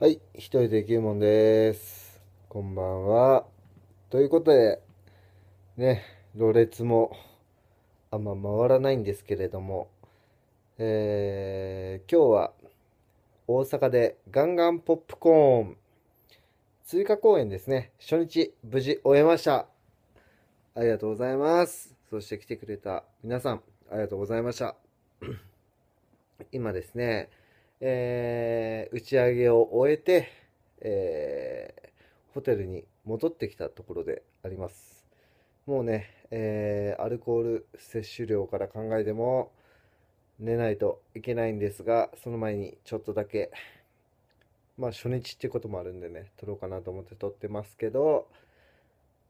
はい、一人で9問です。こんばんは。ということで、ね、ろれつもあんま回らないんですけれども、えー、今日は大阪でガンガンポップコーン追加公演ですね、初日無事終えました。ありがとうございます。そして来てくれた皆さん、ありがとうございました。今ですね、えー、打ち上げを終えて、えー、ホテルに戻ってきたところであります。もうね、えー、アルコール摂取量から考えても寝ないといけないんですが、その前にちょっとだけ、まあ初日ってこともあるんでね、撮ろうかなと思って撮ってますけど、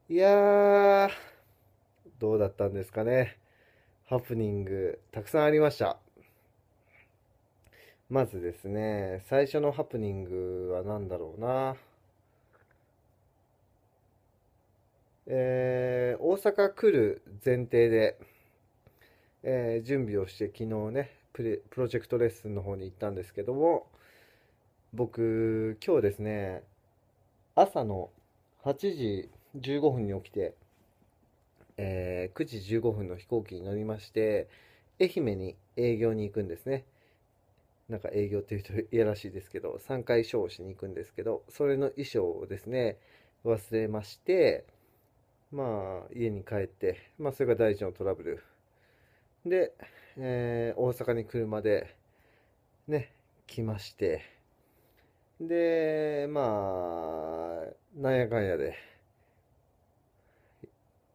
いやー、どうだったんですかね。ハプニングたくさんありました。まずですね、最初のハプニングは何だろうな。えー、大阪来る前提で、えー、準備をして昨日ねプロジェクトレッスンの方に行ったんですけども僕今日ですね朝の8時15分に起きて、えー、9時15分の飛行機に乗りまして愛媛に営業に行くんですねなんか営業っていうといやらしいですけど、3回ショーをしに行くんですけど、それの衣装をですね、忘れまして、まあ、家に帰って、まあ、それが大事のトラブル。で、えー、大阪に車で、ね、来まして、で、まあ、なんやかんやで、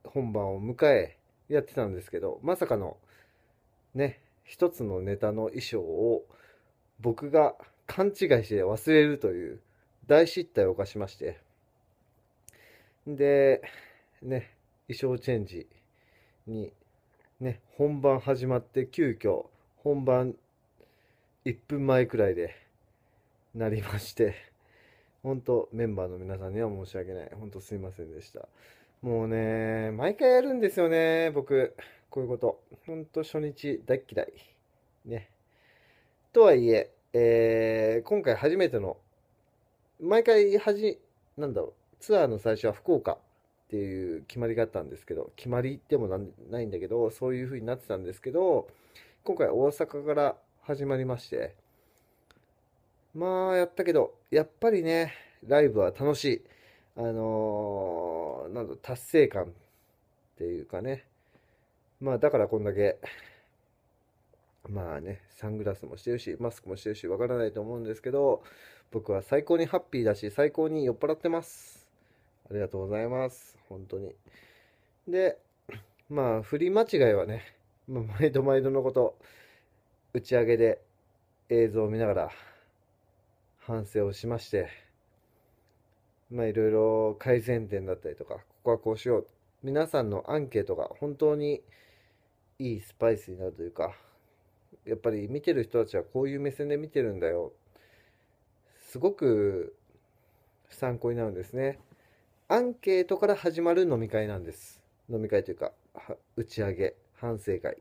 本番を迎え、やってたんですけど、まさかの、ね、一つのネタの衣装を、僕が勘違いして忘れるという大失態を犯しまして、で、ね、衣装チェンジに、ね、本番始まって急遽本番1分前くらいでなりまして、本当メンバーの皆さんには申し訳ない。本当すいませんでした。もうね、毎回やるんですよね、僕。こういうこと。ほんと初日大嫌い。ね。とはいええー、今回初めての、毎回はじ、なんだろう、ツアーの最初は福岡っていう決まりがあったんですけど、決まりでもないんだけど、そういう風になってたんですけど、今回大阪から始まりまして、まあ、やったけど、やっぱりね、ライブは楽しい。あのー、なんだ、達成感っていうかね、まあ、だからこんだけまあね、サングラスもしてるし、マスクもしてるし、わからないと思うんですけど、僕は最高にハッピーだし、最高に酔っ払ってます。ありがとうございます。本当に。で、まあ、振り間違いはね、まあ、毎度毎度のこと、打ち上げで映像を見ながら、反省をしまして、まあ、いろいろ改善点だったりとか、ここはこうしよう。皆さんのアンケートが本当にいいスパイスになるというか、やっぱり見てる人たちはこういう目線で見てるんだよすごく参考になるんですねアンケートから始まる飲み会なんです飲み会というか打ち上げ反省会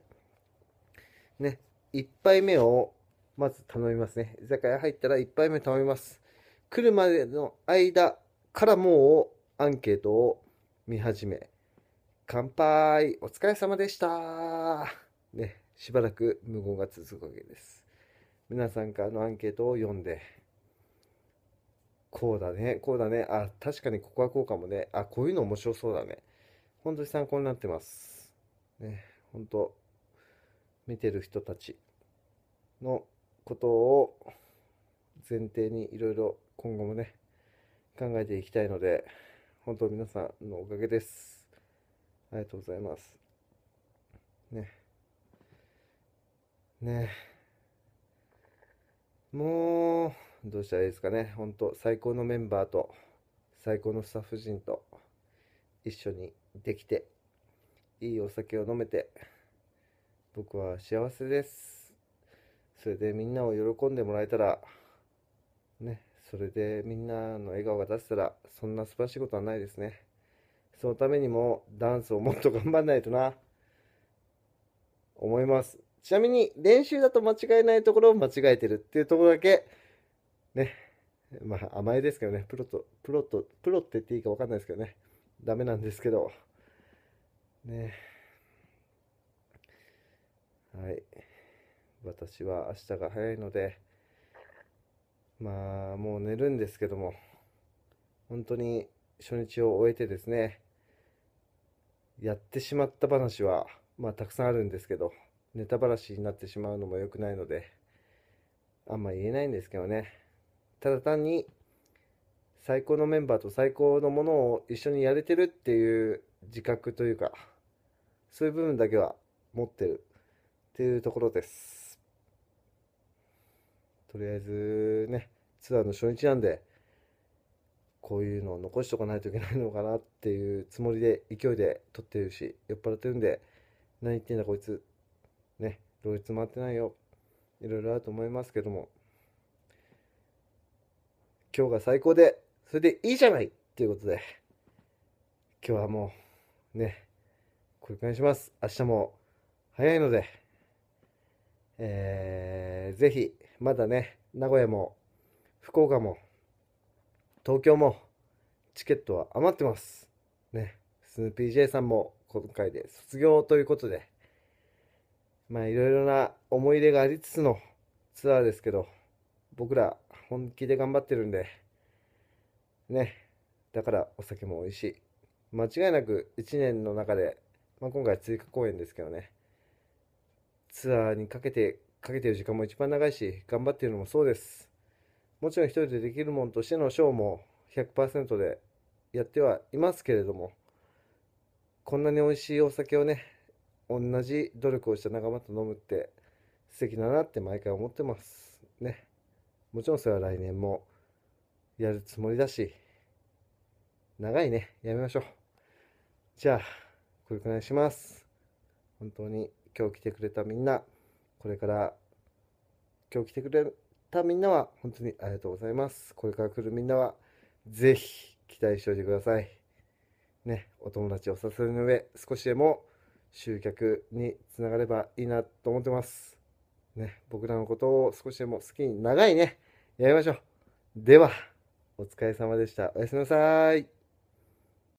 ね1杯目をまず頼みますね居酒屋入ったら1杯目頼みます来るまでの間からもうアンケートを見始め乾杯お疲れ様でしたねしばらく無言が続くわけです。皆さんからのアンケートを読んで、こうだね、こうだね、あ、確かにここはこうかもね、あ、こういうの面白そうだね。本当に参考になってます。ね、本当、見てる人たちのことを前提にいろいろ今後もね、考えていきたいので、本当皆さんのおかげです。ありがとうございます。ね。ねもうどうしたらいいですかねほんと最高のメンバーと最高のスタッフ陣と一緒にできていいお酒を飲めて僕は幸せですそれでみんなを喜んでもらえたらねそれでみんなの笑顔が出せたらそんな素晴らしいことはないですねそのためにもダンスをもっと頑張んないとな思いますちなみに練習だと間違えないところを間違えてるっていうところだけ、ね、まあ甘えですけどね、プロと、プロと、プロって言っていいか分かんないですけどね、ダメなんですけど、ね。はい。私は明日が早いので、まあもう寝るんですけども、本当に初日を終えてですね、やってしまった話は、まあたくさんあるんですけど、ネタばらしになってしまうのも良くないので、あんま言えないんですけどね。ただ単に、最高のメンバーと最高のものを一緒にやれてるっていう自覚というか、そういう部分だけは持ってるっていうところです。とりあえずね、ツアーの初日なんで、こういうのを残しとかないといけないのかなっていうつもりで勢いで撮ってるし酔っ払ってるんで何言ってんだこいつ同室回ってないよいろいろあると思いますけども今日が最高でそれでいいじゃないということで今日はもうねこれくらいします明日も早いのでえー、ぜひまだね名古屋も福岡も東京もチケットは余ってますねスヌーピー J さんも今回で卒業ということでまあいろいろな思い出がありつつのツアーですけど、僕ら本気で頑張ってるんで、ね、だからお酒も美味しい。間違いなく1年の中で、まあ、今回追加公演ですけどね、ツアーにかけて、かけてる時間も一番長いし、頑張ってるのもそうです。もちろん一人でできるもんとしてのショーも100%でやってはいますけれども、こんなに美味しいお酒をね、同じ努力をした仲間と飲むって素敵だなって毎回思ってますねもちろんそれは来年もやるつもりだし長いねやめましょうじゃあこれくらいします本当に今日来てくれたみんなこれから今日来てくれたみんなは本当にありがとうございますこれから来るみんなはぜひ期待しておいてくださいねお友達を誘いの上少しでも集客につながればいいなと思ってます。ね、僕らのことを少しでも好きに長いね、やりましょう。では、お疲れ様でした。おやすみなさい。